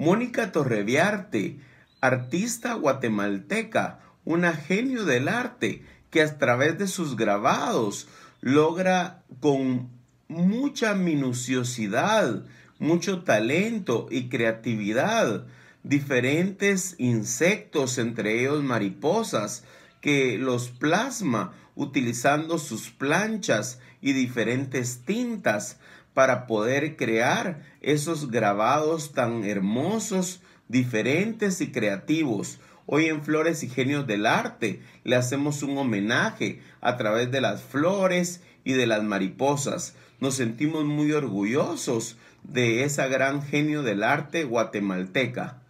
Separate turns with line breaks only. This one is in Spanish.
Mónica Torreviarte, artista guatemalteca, una genio del arte que a través de sus grabados logra con mucha minuciosidad, mucho talento y creatividad diferentes insectos, entre ellos mariposas, que los plasma utilizando sus planchas y diferentes tintas para poder crear esos grabados tan hermosos, diferentes y creativos. Hoy en Flores y Genios del Arte le hacemos un homenaje a través de las flores y de las mariposas. Nos sentimos muy orgullosos de esa gran genio del arte guatemalteca.